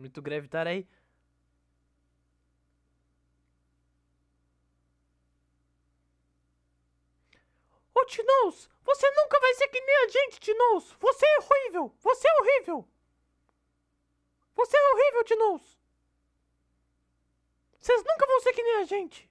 Muito grave, aí. Ô, Tinous, você nunca vai ser que nem a gente, Tinous. Você é horrível. Você é horrível. Você é horrível, Tinous. Vocês nunca vão ser que nem a gente.